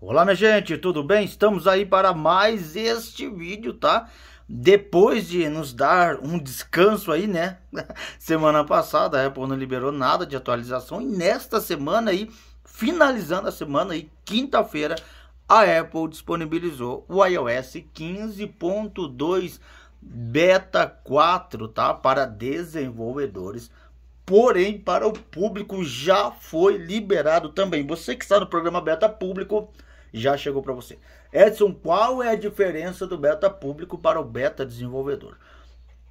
Olá minha gente, tudo bem? Estamos aí para mais este vídeo, tá? Depois de nos dar um descanso aí, né? Semana passada a Apple não liberou nada de atualização e nesta semana aí, finalizando a semana aí, quinta-feira, a Apple disponibilizou o iOS 15.2 Beta 4, tá? Para desenvolvedores porém para o público já foi liberado também. Você que está no programa beta público já chegou para você. Edson, qual é a diferença do beta público para o beta desenvolvedor?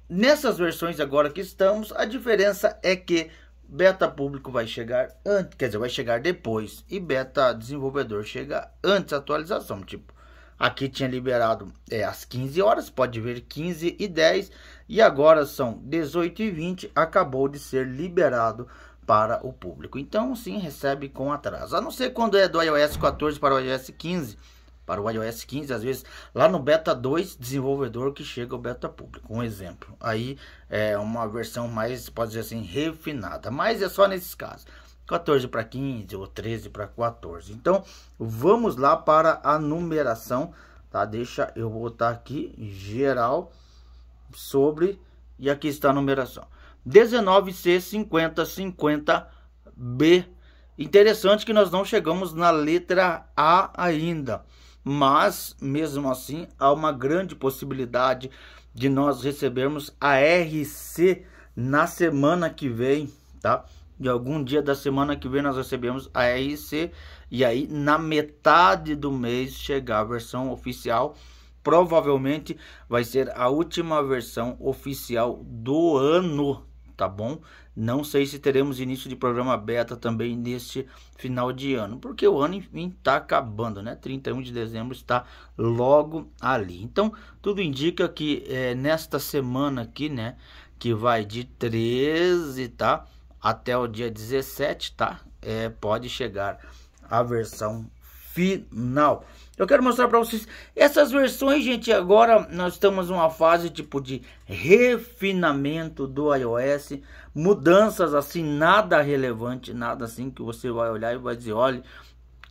Nessas versões agora que estamos, a diferença é que beta público vai chegar antes, quer dizer, vai chegar depois e beta desenvolvedor chega antes da atualização, tipo Aqui tinha liberado é, às 15 horas, pode ver 15 e 10, e agora são 18 e 20, acabou de ser liberado para o público. Então, sim, recebe com atraso. A não ser quando é do iOS 14 para o iOS 15. Para o iOS 15, às vezes, lá no beta 2, desenvolvedor que chega ao beta público. Um exemplo. Aí é uma versão mais, pode dizer assim, refinada. Mas é só nesses casos. 14 para 15 ou 13 para 14. Então, vamos lá para a numeração, tá? Deixa eu botar aqui geral sobre e aqui está a numeração. 19C5050B. Interessante que nós não chegamos na letra A ainda, mas mesmo assim há uma grande possibilidade de nós recebermos a RC na semana que vem, tá? De algum dia da semana que vem nós recebemos a RC e aí na metade do mês chegar a versão oficial provavelmente vai ser a última versão oficial do ano, tá bom? Não sei se teremos início de programa beta também neste final de ano, porque o ano, enfim, está acabando, né? 31 de dezembro está logo ali. Então, tudo indica que é, nesta semana aqui, né, que vai de 13, tá? Até o dia 17, tá? É, pode chegar a versão final. Eu quero mostrar para vocês essas versões, gente. Agora nós estamos numa fase tipo de refinamento do iOS, mudanças assim, nada relevante, nada assim que você vai olhar e vai dizer, olha,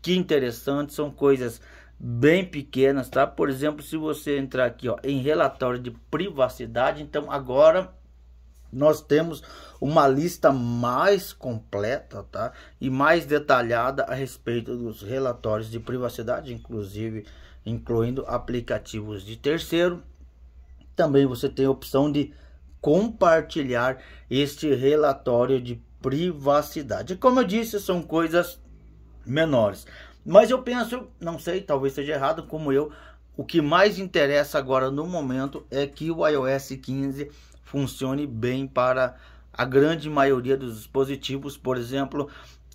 que interessante, são coisas bem pequenas, tá? Por exemplo, se você entrar aqui, ó, em relatório de privacidade, então agora nós temos uma lista mais completa tá? e mais detalhada a respeito dos relatórios de privacidade, inclusive incluindo aplicativos de terceiro. Também você tem a opção de compartilhar este relatório de privacidade. Como eu disse, são coisas menores. Mas eu penso, não sei, talvez esteja errado, como eu, o que mais interessa agora no momento é que o iOS 15 funcione bem para a grande maioria dos dispositivos. Por exemplo,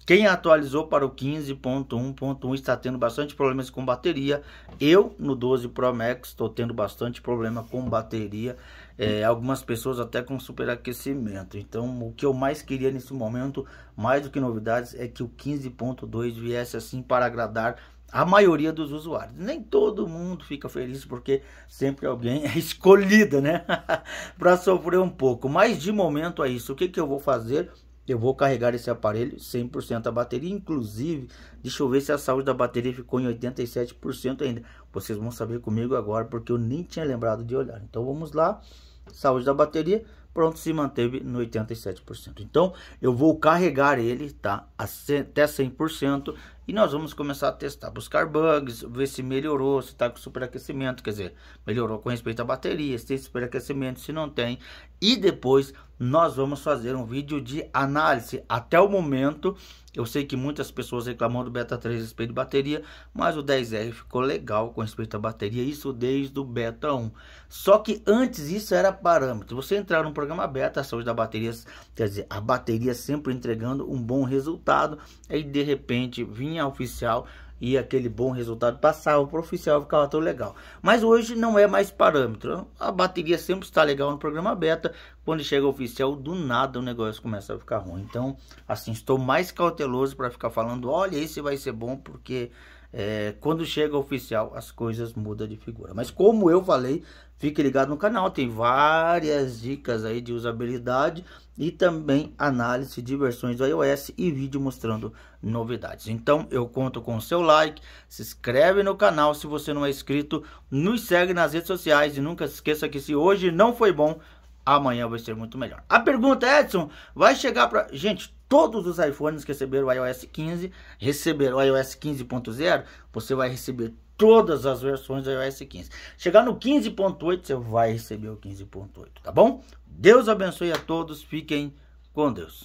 quem atualizou para o 15.1.1 está tendo bastante problemas com bateria. Eu, no 12 Pro Max, estou tendo bastante problema com bateria. É, algumas pessoas até com superaquecimento. Então, o que eu mais queria nesse momento, mais do que novidades, é que o 15.2 viesse assim para agradar a maioria dos usuários. Nem todo mundo fica feliz porque sempre alguém é escolhido, né? para sofrer um pouco. Mas de momento é isso. O que, que eu vou fazer? Eu vou carregar esse aparelho 100% a bateria. Inclusive, deixa eu ver se a saúde da bateria ficou em 87% ainda. Vocês vão saber comigo agora porque eu nem tinha lembrado de olhar. Então vamos lá. Saúde da bateria pronto, se manteve no 87%. Então, eu vou carregar ele, tá, até 100% e nós vamos começar a testar, buscar bugs, ver se melhorou, se está com superaquecimento, quer dizer, melhorou com respeito à bateria, se tem superaquecimento, se não tem. E depois nós vamos fazer um vídeo de análise. Até o momento, eu sei que muitas pessoas reclamam do Beta 3 a respeito de bateria, mas o 10R ficou legal com respeito à bateria, isso desde o Beta 1. Só que antes isso era parâmetro. Você entrar no programa Beta, a saúde da bateria, quer dizer, a bateria sempre entregando um bom resultado, aí de repente vinha oficial e aquele bom resultado passava para o oficial e ficava tão legal. Mas hoje não é mais parâmetro. A bateria sempre está legal no programa beta, quando chega o oficial, do nada o negócio começa a ficar ruim. Então, assim, estou mais cauteloso para ficar falando, olha, esse vai ser bom, porque é, quando chega o oficial, as coisas mudam de figura. Mas como eu falei, fique ligado no canal, tem várias dicas aí de usabilidade e também análise de versões do iOS e vídeo mostrando novidades. Então eu conto com o seu like, se inscreve no canal se você não é inscrito, nos segue nas redes sociais e nunca se esqueça que se hoje não foi bom, amanhã vai ser muito melhor. A pergunta, Edson, vai chegar para. Gente, todos os iPhones que receberam o iOS 15 receberam o iOS 15.0. Você vai receber todas as versões do iOS 15. Chegar no 15.8, você vai receber o 15.8, tá bom? Deus abençoe a todos, fiquem com Deus.